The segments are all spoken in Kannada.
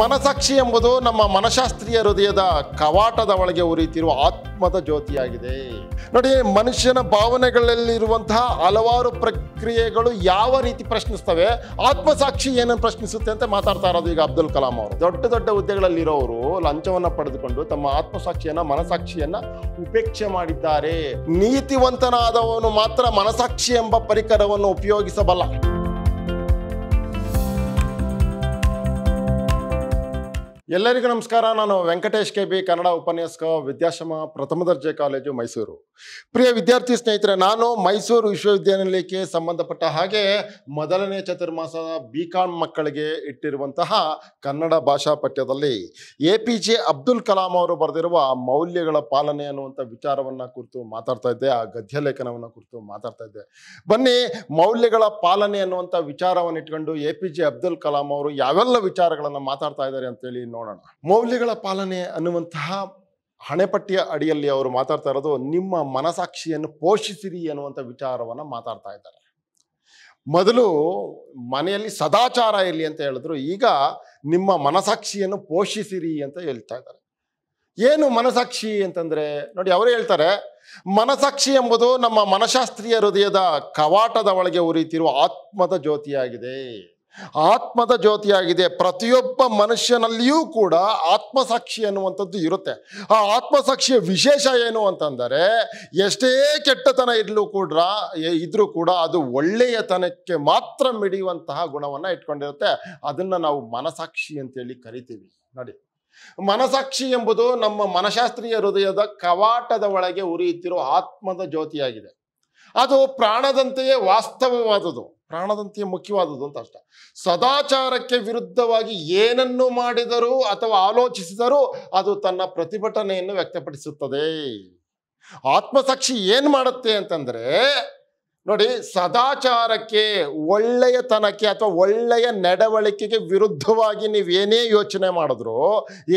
ಮನಸಾಕ್ಷಿ ಎಂಬುದು ನಮ್ಮ ಮನಶಾಸ್ತ್ರೀಯ ಹೃದಯದ ಕವಾಟದ ಒಳಗೆ ಉರಿಯುತ್ತಿರುವ ಆತ್ಮದ ಜ್ಯೋತಿಯಾಗಿದೆ ನೋಡಿ ಮನುಷ್ಯನ ಭಾವನೆಗಳಲ್ಲಿರುವಂತಹ ಹಲವಾರು ಪ್ರಕ್ರಿಯೆಗಳು ಯಾವ ರೀತಿ ಪ್ರಶ್ನಿಸ್ತವೆ ಆತ್ಮಸಾಕ್ಷಿ ಏನನ್ನು ಪ್ರಶ್ನಿಸುತ್ತೆ ಅಂತ ಮಾತಾಡ್ತಾ ಇರೋದು ಈಗ ಅಬ್ದುಲ್ ಕಲಾಂ ಅವರು ದೊಡ್ಡ ದೊಡ್ಡ ಹುದ್ದೆಗಳಲ್ಲಿರೋರು ಲಂಚವನ್ನು ಪಡೆದುಕೊಂಡು ತಮ್ಮ ಆತ್ಮಸಾಕ್ಷಿಯನ್ನ ಮನಸಾಕ್ಷಿಯನ್ನ ಉಪೇಕ್ಷೆ ಮಾಡಿದ್ದಾರೆ ನೀತಿವಂತನಾದವನು ಮಾತ್ರ ಮನಸಾಕ್ಷಿ ಎಂಬ ಪರಿಕರವನ್ನು ಉಪಯೋಗಿಸಬಲ್ಲ ಎಲ್ಲರಿಗೂ ನಮಸ್ಕಾರ ನಾನು ವೆಂಕಟೇಶ್ ಕೆ ಬಿ ಕನ್ನಡ ಉಪನ್ಯಾಸಕ ವಿದ್ಯಾಶ್ರಮ ಪ್ರಥಮ ದರ್ಜೆ ಕಾಲೇಜು ಮೈಸೂರು ಪ್ರಿಯ ವಿದ್ಯಾರ್ಥಿ ಸ್ನೇಹಿತರೆ ನಾನು ಮೈಸೂರು ವಿಶ್ವವಿದ್ಯಾನಿಲಯಕ್ಕೆ ಸಂಬಂಧಪಟ್ಟ ಹಾಗೆ ಮೊದಲನೇ ಚತುರ್ಮಾಸದ ಬಿ ಕಾಮ್ ಮಕ್ಕಳಿಗೆ ಇಟ್ಟಿರುವಂತಹ ಕನ್ನಡ ಭಾಷಾ ಪಠ್ಯದಲ್ಲಿ A P J Abdul Kalam ಅವರು ಬರೆದಿರುವ ಮೌಲ್ಯಗಳ ಪಾಲನೆ ಅನ್ನುವಂಥ ವಿಚಾರವನ್ನು ಕುರಿತು ಮಾತಾಡ್ತಾ ಇದ್ದೆ ಆ ಗದ್ಯ ಲೇಖನವನ್ನು ಕುರಿತು ಮಾತಾಡ್ತಾ ಇದ್ದೆ ಬನ್ನಿ ಮೌಲ್ಯಗಳ ಪಾಲನೆ ಅನ್ನುವಂಥ ವಿಚಾರವನ್ನು ಇಟ್ಕೊಂಡು A P J Abdul Kalam ಅವರು ಯಾವೆಲ್ಲ ವಿಚಾರಗಳನ್ನು ಮಾತಾಡ್ತಾ ಇದ್ದಾರೆ ಅಂತೇಳಿ ನೋಡೋಣ ಮೌಲ್ಯಗಳ ಪಾಲನೆ ಅನ್ನುವಂತಹ ಹಣೆಪಟ್ಟಿಯ ಅಡಿಯಲ್ಲಿ ಅವರು ಮಾತಾಡ್ತಾ ಇರೋದು ನಿಮ್ಮ ಮನಸಾಕ್ಷಿಯನ್ನು ಪೋಷಿಸಿರಿ ಅನ್ನುವಂಥ ವಿಚಾರವನ್ನು ಮಾತಾಡ್ತಾ ಇದ್ದಾರೆ ಮೊದಲು ಮನೆಯಲ್ಲಿ ಸದಾಚಾರ ಇರಲಿ ಅಂತ ಹೇಳಿದ್ರು ಈಗ ನಿಮ್ಮ ಮನಸಾಕ್ಷಿಯನ್ನು ಪೋಷಿಸಿರಿ ಅಂತ ಹೇಳ್ತಾ ಇದ್ದಾರೆ ಏನು ಮನಸಾಕ್ಷಿ ಅಂತಂದರೆ ನೋಡಿ ಅವರೇ ಹೇಳ್ತಾರೆ ಮನಸಾಕ್ಷಿ ಎಂಬುದು ನಮ್ಮ ಮನಶಾಸ್ತ್ರೀಯ ಹೃದಯದ ಕವಾಟದ ಒಳಗೆ ಉರಿಯುತ್ತಿರುವ ಆತ್ಮದ ಜ್ಯೋತಿಯಾಗಿದೆ ಆತ್ಮದ ಜ್ಯೋತಿಯಾಗಿದೆ ಪ್ರತಿಯೊಬ್ಬ ಮನುಷ್ಯನಲ್ಲಿಯೂ ಕೂಡ ಆತ್ಮಸಾಕ್ಷಿ ಅನ್ನುವಂಥದ್ದು ಇರುತ್ತೆ ಆ ಆತ್ಮಸಾಕ್ಷಿಯ ವಿಶೇಷ ಏನು ಅಂತಂದರೆ ಎಷ್ಟೇ ಕೆಟ್ಟತನ ಇರಲೂ ಕೂಡ ಇದ್ರೂ ಕೂಡ ಅದು ಒಳ್ಳೆಯತನಕ್ಕೆ ಮಾತ್ರ ಮಿಡಿಯುವಂತಹ ಗುಣವನ್ನು ಇಟ್ಕೊಂಡಿರುತ್ತೆ ಅದನ್ನು ನಾವು ಮನಸಾಕ್ಷಿ ಅಂತೇಳಿ ಕರಿತೀವಿ ನೋಡಿ ಮನಸಾಕ್ಷಿ ಎಂಬುದು ನಮ್ಮ ಮನಶಾಸ್ತ್ರೀಯ ಹೃದಯದ ಕವಾಟದ ಒಳಗೆ ಉರಿಯುತ್ತಿರುವ ಆತ್ಮದ ಜ್ಯೋತಿಯಾಗಿದೆ ಅದು ಪ್ರಾಣದಂತೆಯೇ ವಾಸ್ತವವಾದುದು ಪ್ರಾಣದಂತೆಯೇ ಮುಖ್ಯವಾದುದು ಅಂತ ಅಷ್ಟ ಸದಾಚಾರಕ್ಕೆ ವಿರುದ್ಧವಾಗಿ ಏನನ್ನು ಮಾಡಿದರೂ ಅಥವಾ ಆಲೋಚಿಸಿದರೂ ಅದು ತನ್ನ ಪ್ರತಿಭಟನೆಯನ್ನು ವ್ಯಕ್ತಪಡಿಸುತ್ತದೆ ಆತ್ಮಸಾಕ್ಷಿ ಏನು ಮಾಡುತ್ತೆ ಅಂತಂದರೆ ನೋಡಿ ಸದಾಚಾರಕ್ಕೆ ಒಳ್ಳೆಯತನಕ್ಕೆ ಅಥವಾ ಒಳ್ಳೆಯ ನಡವಳಿಕೆಗೆ ವಿರುದ್ಧವಾಗಿ ನೀವೇನೇ ಯೋಚನೆ ಮಾಡಿದ್ರು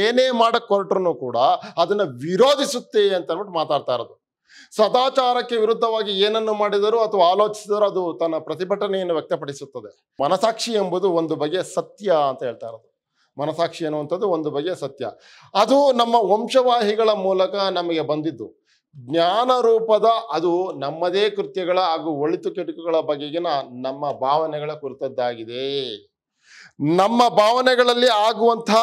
ಏನೇ ಮಾಡಕ್ಕೆ ಹೊರಟ್ರು ಕೂಡ ಅದನ್ನು ವಿರೋಧಿಸುತ್ತೆ ಅಂತ ಅಂದ್ಬಿಟ್ಟು ಮಾತಾಡ್ತಾ ಇರೋದು ಸದಾಚಾರಕ್ಕೆ ವಿರುದ್ಧವಾಗಿ ಏನನ್ನು ಮಾಡಿದರೂ ಅಥವಾ ಆಲೋಚಿಸಿದರೂ ಅದು ತನ್ನ ಪ್ರತಿಭಟನೆಯನ್ನು ವ್ಯಕ್ತಪಡಿಸುತ್ತದೆ ಮನಸಾಕ್ಷಿ ಎಂಬುದು ಒಂದು ಬಗೆಯ ಸತ್ಯ ಅಂತ ಹೇಳ್ತಾ ಇರೋದು ಮನಸಾಕ್ಷಿ ಅನ್ನುವಂಥದ್ದು ಒಂದು ಬಗೆಯ ಸತ್ಯ ಅದು ನಮ್ಮ ವಂಶವಾಹಿಗಳ ಮೂಲಕ ನಮಗೆ ಬಂದಿದ್ದು ಜ್ಞಾನ ರೂಪದ ಅದು ನಮ್ಮದೇ ಕೃತ್ಯಗಳ ಹಾಗೂ ಒಳಿತು ಕೆಟುಕುಗಳ ಬಗೆಗಿನ ನಮ್ಮ ಭಾವನೆಗಳ ಕುರಿತದ್ದಾಗಿದೆ ನಮ್ಮ ಭಾವನೆಗಳಲ್ಲಿ ಆಗುವಂತಹ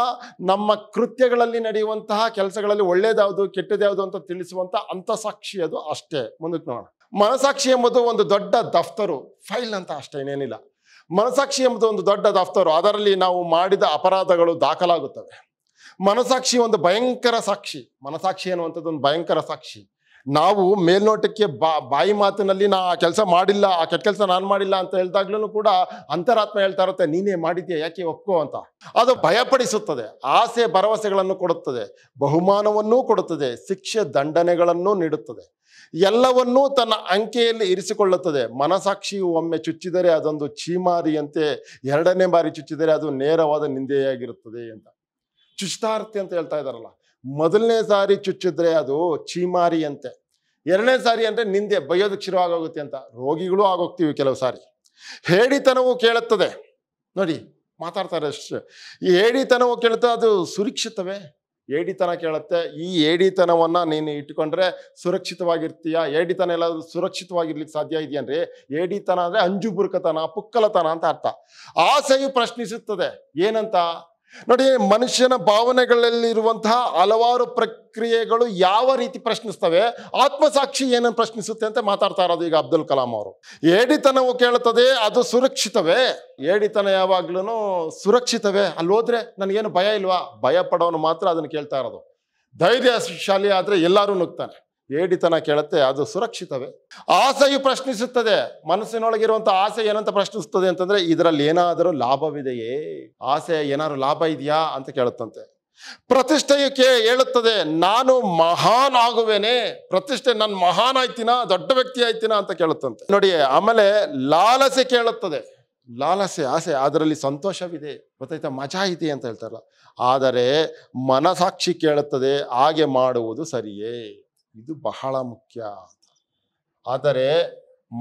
ನಮ್ಮ ಕೃತ್ಯಗಳಲ್ಲಿ ನಡೆಯುವಂತಹ ಕೆಲಸಗಳಲ್ಲಿ ಒಳ್ಳೇದ್ಯಾವುದು ಕೆಟ್ಟದ್ಯಾವುದು ಅಂತ ತಿಳಿಸುವಂಥ ಅಂತಸಾಕ್ಷಿ ಅದು ಅಷ್ಟೇ ಮುಂದಕ್ಕೆ ನೋಡೋಣ ಮನಸಾಕ್ಷಿ ಎಂಬುದು ಒಂದು ದೊಡ್ಡ ದಫ್ತರು ಫೈಲ್ ಅಂತ ಅಷ್ಟೇ ಇನ್ನೇನಿಲ್ಲ ಮನಸಾಕ್ಷಿ ಎಂಬುದು ಒಂದು ದೊಡ್ಡ ದಫ್ತರು ಅದರಲ್ಲಿ ನಾವು ಮಾಡಿದ ಅಪರಾಧಗಳು ದಾಖಲಾಗುತ್ತವೆ ಮನಸಾಕ್ಷಿ ಒಂದು ಭಯಂಕರ ಸಾಕ್ಷಿ ಮನಸಾಕ್ಷಿ ಅನ್ನುವಂಥದ್ದು ಒಂದು ಭಯಂಕರ ಸಾಕ್ಷಿ ನಾವು ಮೇಲ್ನೋಟಕ್ಕೆ ಬಾ ಬಾಯಿ ಮಾತಿನಲ್ಲಿ ನಾ ಆ ಕೆಲಸ ಮಾಡಿಲ್ಲ ಆ ಕೆಟ್ಟ ಕೆಲಸ ನಾನು ಮಾಡಿಲ್ಲ ಅಂತ ಹೇಳಿದಾಗ್ಲೂ ಕೂಡ ಅಂತರಾತ್ಮ ಹೇಳ್ತಾ ಇರುತ್ತೆ ನೀನೇ ಮಾಡಿದ್ಯಾ ಯಾಕೆ ಒಪ್ಕೋ ಅಂತ ಅದು ಭಯಪಡಿಸುತ್ತದೆ ಆಸೆ ಭರವಸೆಗಳನ್ನು ಕೊಡುತ್ತದೆ ಬಹುಮಾನವನ್ನೂ ಕೊಡುತ್ತದೆ ಶಿಕ್ಷೆ ದಂಡನೆಗಳನ್ನು ನೀಡುತ್ತದೆ ಎಲ್ಲವನ್ನೂ ತನ್ನ ಅಂಕೆಯಲ್ಲಿ ಇರಿಸಿಕೊಳ್ಳುತ್ತದೆ ಮನಸಾಕ್ಷಿಯು ಒಮ್ಮೆ ಚುಚ್ಚಿದರೆ ಅದೊಂದು ಚೀಮಾರಿಯಂತೆ ಎರಡನೇ ಬಾರಿ ಚುಚ್ಚಿದರೆ ಅದು ನೇರವಾದ ನಿಂದೆಯಾಗಿರುತ್ತದೆ ಅಂತ ಚುಚ್ತಾರ್ತಿ ಅಂತ ಹೇಳ್ತಾ ಇದ್ದಾರಲ್ಲ ಮೊದಲನೇ ಸಾರಿ ಚುಚ್ಚಿದ್ರೆ ಅದು ಅಂತೆ ಎರಡನೇ ಸಾರಿ ಅಂದರೆ ನಿಂದೆ ಶುರು ಶುರುವಾಗೋಗುತ್ತೆ ಅಂತ ರೋಗಿಗಳು ಆಗೋಗ್ತೀವಿ ಕೆಲವು ಸಾರಿ ಹೇಳಿತನವು ಕೇಳುತ್ತದೆ ನೋಡಿ ಮಾತಾಡ್ತಾರೆ ಅಷ್ಟೇ ಈ ಏಡಿತನವು ಕೇಳುತ್ತೆ ಅದು ಸುರಕ್ಷಿತವೇ ಏಡಿತನ ಕೇಳುತ್ತೆ ಈ ಏಡಿತನವನ್ನು ನೀನು ಇಟ್ಕೊಂಡ್ರೆ ಸುರಕ್ಷಿತವಾಗಿರ್ತೀಯ ಏಡಿತನ ಎಲ್ಲಾದರೂ ಸುರಕ್ಷಿತವಾಗಿರ್ಲಿಕ್ಕೆ ಸಾಧ್ಯ ಇದೆಯನ್ರಿ ಏಡಿತನ ಅಂದರೆ ಅಂಜು ಪುಕ್ಕಲತನ ಅಂತ ಅರ್ಥ ಆಸೆಯು ಪ್ರಶ್ನಿಸುತ್ತದೆ ಏನಂತ ನೋಡಿ ಮನುಷ್ಯನ ಭಾವನೆಗಳಲ್ಲಿರುವಂತಹ ಹಲವಾರು ಪ್ರಕ್ರಿಯೆಗಳು ಯಾವ ರೀತಿ ಪ್ರಶ್ನಿಸ್ತವೆ ಆತ್ಮಸಾಕ್ಷಿ ಏನನ್ನು ಪ್ರಶ್ನಿಸುತ್ತೆ ಅಂತ ಮಾತಾಡ್ತಾ ಇರೋದು ಈಗ ಅಬ್ದುಲ್ ಕಲಾಂ ಅವರು ಏಡಿತನವು ಕೇಳುತ್ತದೆ ಅದು ಸುರಕ್ಷಿತವೇ ಏಡಿತನ ಯಾವಾಗ್ಲೂ ಸುರಕ್ಷಿತವೇ ಹೋದ್ರೆ ನನಗೇನು ಭಯ ಇಲ್ವಾ ಭಯ ಪಡೋನು ಮಾತ್ರ ಅದನ್ನು ಕೇಳ್ತಾ ಇರೋದು ಶಾಲಿ ಆದರೆ ಎಲ್ಲರೂ ನುಗ್ತಾನೆ ಏಡಿತನ ಕೇಳುತ್ತೆ ಅದು ಸುರಕ್ಷಿತವೇ ಆಸೆಯು ಪ್ರಶ್ನಿಸುತ್ತದೆ ಮನಸ್ಸಿನೊಳಗಿರುವಂತಹ ಆಸೆ ಏನಂತ ಪ್ರಶ್ನಿಸುತ್ತದೆ ಅಂತಂದ್ರೆ ಇದರಲ್ಲಿ ಏನಾದರೂ ಲಾಭವಿದೆಯೇ ಆಸೆ ಏನಾದರೂ ಲಾಭ ಇದೆಯಾ ಅಂತ ಕೇಳುತ್ತಂತೆ ಪ್ರತಿಷ್ಠೆಯು ಕೇ ಹೇಳುತ್ತದೆ ನಾನು ಮಹಾನ್ ಆಗುವೇನೆ ಪ್ರತಿಷ್ಠೆ ನನ್ ಮಹಾನ್ ಆಯ್ತಿನ ದೊಡ್ಡ ವ್ಯಕ್ತಿ ಆಯ್ತಿನ ಅಂತ ಕೇಳುತ್ತಂತೆ ನೋಡಿ ಆಮೇಲೆ ಲಾಲಸೆ ಕೇಳುತ್ತದೆ ಲಾಲಸೆ ಆಸೆ ಅದರಲ್ಲಿ ಸಂತೋಷವಿದೆ ಗೊತ್ತಾಯ್ತಾ ಮಜಾ ಇದೆ ಅಂತ ಹೇಳ್ತಾರಲ್ಲ ಆದರೆ ಮನಸಾಕ್ಷಿ ಕೇಳುತ್ತದೆ ಹಾಗೆ ಮಾಡುವುದು ಸರಿಯೇ ಇದು ಬಹಳ ಮುಖ್ಯ ಆದರೆ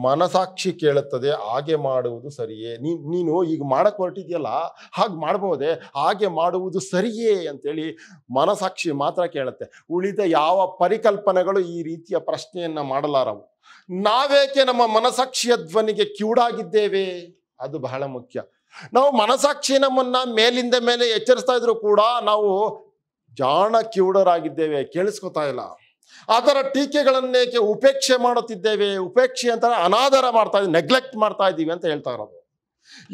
ಮನಸಾಕ್ಷಿ ಕೇಳುತ್ತದೆ ಹಾಗೆ ಮಾಡುವುದು ಸರಿಯೇ ನೀ ನೀನು ಈಗ ಮಾಡಕ್ಕೆ ಹೊರಟಿದ್ಯಲ್ಲ ಹಾಗೆ ಮಾಡ್ಬೋದೆ ಹಾಗೆ ಮಾಡುವುದು ಸರಿಯೇ ಅಂತೇಳಿ ಮನಸಾಕ್ಷಿ ಮಾತ್ರ ಕೇಳುತ್ತೆ ಉಳಿದ ಯಾವ ಪರಿಕಲ್ಪನೆಗಳು ಈ ರೀತಿಯ ಪ್ರಶ್ನೆಯನ್ನು ಮಾಡಲಾರವು ನಾವೇಕೆ ನಮ್ಮ ಮನಸಾಕ್ಷಿಯ ಧ್ವನಿಗೆ ಕ್ಯೂಡಾಗಿದ್ದೇವೆ ಅದು ಬಹಳ ಮುಖ್ಯ ನಾವು ಮನಸಾಕ್ಷಿ ನಮ್ಮನ್ನ ಮೇಲಿಂದ ಮೇಲೆ ಎಚ್ಚರಿಸ್ತಾ ಇದ್ರು ಕೂಡ ನಾವು ಜಾಣ ಕ್ಯೂಡರಾಗಿದ್ದೇವೆ ಕೇಳಿಸ್ಕೊತಾ ಇಲ್ಲ ಅದರ ಟೀಕೆಗಳನ್ನೇಕೆ ಉಪೇಕ್ಷೆ ಮಾಡುತ್ತಿದ್ದೇವೆ ಉಪೇಕ್ಷೆ ಅಂತ ಅನಾದರ ಮಾಡ್ತಾ ಇದ್ದೀವಿ ನೆಗ್ಲೆಕ್ಟ್ ಮಾಡ್ತಾ ಇದ್ದೀವಿ ಅಂತ ಹೇಳ್ತಾ ಇರೋದು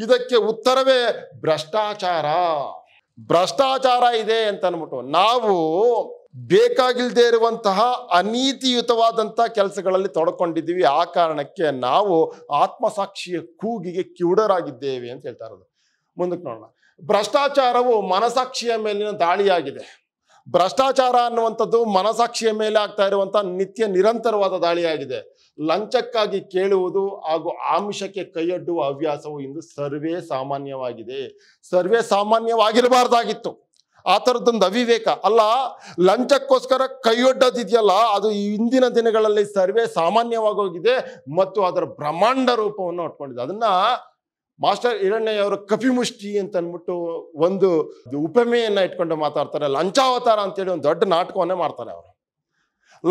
ಇದಕ್ಕೆ ಉತ್ತರವೇ ಭ್ರಷ್ಟಾಚಾರ ಭ್ರಷ್ಟಾಚಾರ ಇದೆ ಅಂತ ಅಂದ್ಬಿಟ್ಟು ನಾವು ಬೇಕಾಗಿಲ್ದೇ ಇರುವಂತಹ ಅನೀತಿಯುತವಾದಂತಹ ಕೆಲಸಗಳಲ್ಲಿ ತೊಡಕೊಂಡಿದ್ದೀವಿ ಆ ಕಾರಣಕ್ಕೆ ನಾವು ಆತ್ಮಸಾಕ್ಷಿಯ ಕೂಗಿಗೆ ಕಿವುಡರಾಗಿದ್ದೇವೆ ಅಂತ ಹೇಳ್ತಾ ಇರೋದು ಮುಂದಕ್ಕೆ ನೋಡೋಣ ಭ್ರಷ್ಟಾಚಾರವು ಮನಸಾಕ್ಷಿಯ ಮೇಲಿನ ದಾಳಿಯಾಗಿದೆ ಭ್ರಷ್ಟಾಚಾರ ಅನ್ನುವಂಥದ್ದು ಮನಸಾಕ್ಷಿಯ ಮೇಲೆ ಆಗ್ತಾ ಇರುವಂಥ ನಿತ್ಯ ನಿರಂತರವಾದ ದಾಳಿಯಾಗಿದೆ ಲಂಚಕ್ಕಾಗಿ ಕೇಳುವುದು ಹಾಗೂ ಆಮಿಷಕ್ಕೆ ಕೈಯಡ್ಡುವ ಹವ್ಯಾಸವು ಇಂದು ಸರ್ವೇ ಸಾಮಾನ್ಯವಾಗಿದೆ ಸರ್ವೇ ಸಾಮಾನ್ಯವಾಗಿರಬಾರ್ದಾಗಿತ್ತು ಆ ಥರದ್ದೊಂದು ಅವಿವೇಕ ಅಲ್ಲ ಲಂಚಕ್ಕೋಸ್ಕರ ಕೈಯೊಡ್ಡದಿದೆಯಲ್ಲ ಅದು ಇಂದಿನ ದಿನಗಳಲ್ಲಿ ಸರ್ವೇ ಸಾಮಾನ್ಯವಾಗಿ ಹೋಗಿದೆ ಮತ್ತು ಅದರ ಬ್ರಹ್ಮಾಂಡ ರೂಪವನ್ನು ಹೊಟ್ಕೊಂಡಿದೆ ಅದನ್ನು ಮಾಸ್ಟರ್ ಹಿರಣ್ಣಯ್ಯವರು ಕಪಿಮುಷ್ಟಿ ಅಂತ ಅಂದ್ಬಿಟ್ಟು ಒಂದು ಉಪಮೆಯನ್ನ ಇಟ್ಕೊಂಡು ಮಾತಾಡ್ತಾರೆ ಲಂಚಾವತಾರ ಅಂತೇಳಿ ಒಂದು ದೊಡ್ಡ ನಾಟಕವನ್ನೇ ಮಾಡ್ತಾರೆ ಅವರು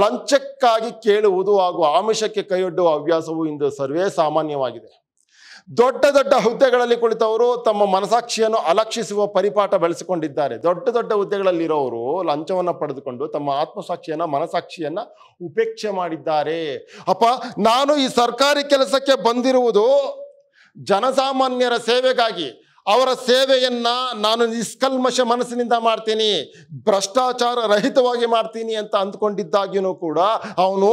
ಲಂಚಕ್ಕಾಗಿ ಕೇಳುವುದು ಹಾಗೂ ಆಮಿಷಕ್ಕೆ ಕೈಯೊಡ್ಡುವ ಹವ್ಯಾಸವು ಇಂದು ಸರ್ವೇ ಸಾಮಾನ್ಯವಾಗಿದೆ ದೊಡ್ಡ ದೊಡ್ಡ ಹುದ್ದೆಗಳಲ್ಲಿ ಕುಳಿತವರು ತಮ್ಮ ಮನಸಾಕ್ಷಿಯನ್ನು ಅಲಕ್ಷಿಸುವ ಪರಿಪಾಠ ಬೆಳೆಸಿಕೊಂಡಿದ್ದಾರೆ ದೊಡ್ಡ ದೊಡ್ಡ ಹುದ್ದೆಗಳಲ್ಲಿರೋರು ಲಂಚವನ್ನು ಪಡೆದುಕೊಂಡು ತಮ್ಮ ಆತ್ಮಸಾಕ್ಷಿಯನ್ನು ಮನಸಾಕ್ಷಿಯನ್ನು ಉಪೇಕ್ಷೆ ಮಾಡಿದ್ದಾರೆ ಅಪ್ಪ ನಾನು ಈ ಸರ್ಕಾರಿ ಕೆಲಸಕ್ಕೆ ಬಂದಿರುವುದು ಜನಸಾಮಾನ್ಯರ ಸೇವೆಗಾಗಿ ಅವರ ಸೇವೆಯನ್ನ ನಾನು ನಿಷ್ಕಲ್ಮಶ ಮನಸ್ಸಿನಿಂದ ಮಾಡ್ತೀನಿ ಭ್ರಷ್ಟಾಚಾರ ರಹಿತವಾಗಿ ಮಾಡ್ತೀನಿ ಅಂತ ಅಂದ್ಕೊಂಡಿದ್ದಾಗಿಯೂ ಕೂಡ ಅವನು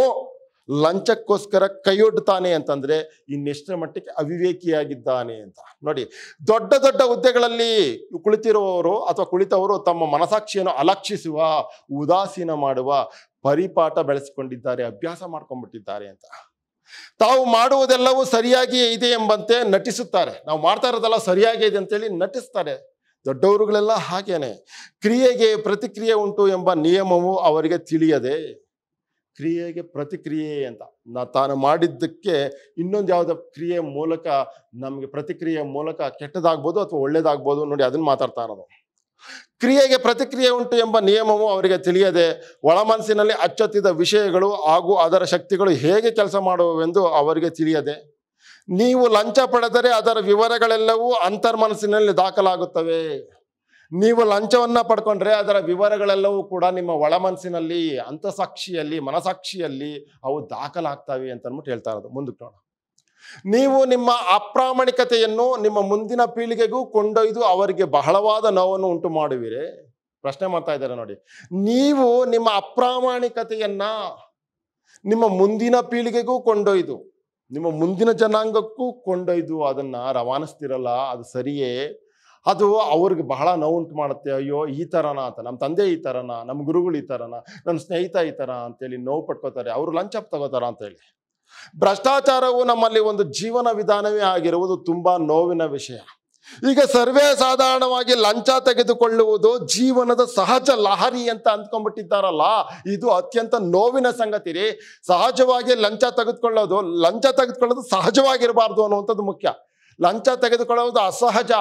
ಲಂಚಕ್ಕೋಸ್ಕರ ಕೈಯೊಡ್ತಾನೆ ಅಂತಂದ್ರೆ ಇನ್ನೆಷ್ಟರ ಮಟ್ಟಕ್ಕೆ ಅವಿವೇಕಿಯಾಗಿದ್ದಾನೆ ಅಂತ ನೋಡಿ ದೊಡ್ಡ ದೊಡ್ಡ ಹುದ್ದೆಗಳಲ್ಲಿ ಕುಳಿತಿರುವವರು ಅಥವಾ ಕುಳಿತವರು ತಮ್ಮ ಮನಸಾಕ್ಷಿಯನ್ನು ಅಲಕ್ಷಿಸುವ ಉದಾಸೀನ ಮಾಡುವ ಪರಿಪಾಠ ಬೆಳೆಸಿಕೊಂಡಿದ್ದಾರೆ ಅಭ್ಯಾಸ ಮಾಡ್ಕೊಂಡ್ಬಿಟ್ಟಿದ್ದಾರೆ ಅಂತ ತಾವು ಮಾಡುವುದೆಲ್ಲವೂ ಸರಿಯಾಗಿಯೇ ಇದೆ ಎಂಬಂತೆ ನಟಿಸುತ್ತಾರೆ ನಾವು ಮಾಡ್ತಾ ಇರೋದೆಲ್ಲ ಸರಿಯಾಗಿದೆ ಇದೆ ಅಂತೇಳಿ ನಟಿಸ್ತಾರೆ ದೊಡ್ಡವರುಗಳೆಲ್ಲ ಹಾಗೇನೆ ಕ್ರಿಯೆಗೆ ಪ್ರತಿಕ್ರಿಯೆ ಉಂಟು ಎಂಬ ನಿಯಮವು ಅವರಿಗೆ ತಿಳಿಯದೆ ಕ್ರಿಯೆಗೆ ಪ್ರತಿಕ್ರಿಯೆ ಅಂತ ನಾ ತಾನು ಮಾಡಿದ್ದಕ್ಕೆ ಇನ್ನೊಂದು ಯಾವುದೋ ಕ್ರಿಯೆ ಮೂಲಕ ನಮಗೆ ಪ್ರತಿಕ್ರಿಯೆ ಮೂಲಕ ಕೆಟ್ಟದಾಗ್ಬೋದು ಅಥವಾ ಒಳ್ಳೇದಾಗ್ಬೋದು ನೋಡಿ ಅದನ್ನು ಮಾತಾಡ್ತಾ ಇರೋದು ಕ್ರಿಯೆಗೆ ಪ್ರತಿಕ್ರಿಯೆ ಉಂಟು ಎಂಬ ನಿಯಮವು ಅವರಿಗೆ ತಿಳಿಯದೆ ಒಳಮನಸ್ಸಿನಲ್ಲಿ ಅಚ್ಚೊತ್ತಿದ ವಿಷಯಗಳು ಹಾಗೂ ಅದರ ಶಕ್ತಿಗಳು ಹೇಗೆ ಕೆಲಸ ಮಾಡುವವೆಂದು ಅವರಿಗೆ ತಿಳಿಯದೆ ನೀವು ಲಂಚ ಪಡೆದರೆ ಅದರ ವಿವರಗಳೆಲ್ಲವೂ ಅಂತರ್ಮನಸ್ಸಿನಲ್ಲಿ ದಾಖಲಾಗುತ್ತವೆ ನೀವು ಲಂಚವನ್ನು ಪಡ್ಕೊಂಡ್ರೆ ಅದರ ವಿವರಗಳೆಲ್ಲವೂ ಕೂಡ ನಿಮ್ಮ ಒಳಮನಸ್ಸಿನಲ್ಲಿ ಅಂತಸಾಕ್ಷಿಯಲ್ಲಿ ಮನಸಾಕ್ಷಿಯಲ್ಲಿ ಅವು ದಾಖಲಾಗ್ತವೆ ಅಂತ ಅಂದ್ಬಿಟ್ಟು ಹೇಳ್ತಾ ಇರೋದು ಮುಂದಕ್ಕೆ ನೋಡೋಣ ನೀವು ನಿಮ್ಮ ಅಪ್ರಾಮಾಣಿಕತೆಯನ್ನು ನಿಮ್ಮ ಮುಂದಿನ ಪೀಳಿಗೆಗೂ ಕೊಂಡೊಯ್ದು ಅವರಿಗೆ ಬಹಳವಾದ ನೋವನ್ನು ಉಂಟು ಮಾಡುವಿರಿ ಪ್ರಶ್ನೆ ಮಾಡ್ತಾ ಇದ್ದಾರೆ ನೋಡಿ ನೀವು ನಿಮ್ಮ ಅಪ್ರಾಮಾಣಿಕತೆಯನ್ನ ನಿಮ್ಮ ಮುಂದಿನ ಪೀಳಿಗೆಗೂ ಕೊಂಡೊಯ್ದು ನಿಮ್ಮ ಮುಂದಿನ ಜನಾಂಗಕ್ಕೂ ಕೊಂಡೊಯ್ದು ಅದನ್ನ ರವಾನಿಸ್ತಿರಲ್ಲ ಅದು ಸರಿಯೇ ಅದು ಅವ್ರಿಗೆ ಬಹಳ ನೋವುಂಟು ಮಾಡುತ್ತೆ ಅಯ್ಯೋ ಈ ಥರನ ಅಂತ ನಮ್ಮ ತಂದೆ ಈ ಥರನ ನಮ್ಮ ಗುರುಗಳು ಈ ಥರನ ನಮ್ಮ ಸ್ನೇಹಿತ ಈ ಥರ ಅಂತೇಳಿ ನೋವು ಪಟ್ಕೋತಾರೆ ಅವರು ಲಂಚ್ ಅಪ್ ತಗೋತಾರ ಅಂತೇಳಿ ಭ್ರಷ್ಟಾಚಾರವು ನಮ್ಮಲ್ಲಿ ಒಂದು ಜೀವನ ವಿಧಾನವೇ ಆಗಿರುವುದು ತುಂಬ ನೋವಿನ ವಿಷಯ ಈಗ ಸರ್ವೇ ಸಾಧಾರಣವಾಗಿ ಲಂಚ ತೆಗೆದುಕೊಳ್ಳುವುದು ಜೀವನದ ಸಹಜ ಲಹರಿ ಅಂತ ಅಂದ್ಕೊಂಡ್ಬಿಟ್ಟಿದ್ದಾರಲ್ಲ ಇದು ಅತ್ಯಂತ ನೋವಿನ ಸಂಗತಿ ರೀ ಸಹಜವಾಗಿ ಲಂಚ ತೆಗೆದುಕೊಳ್ಳೋದು ಲಂಚ ತೆಗೆದುಕೊಳ್ಳೋದು ಸಹಜವಾಗಿರಬಾರ್ದು ಅನ್ನುವಂಥದ್ದು ಮುಖ್ಯ ಲಂಚ ತೆಗೆದುಕೊಳ್ಳೋದು ಅಸಹಜ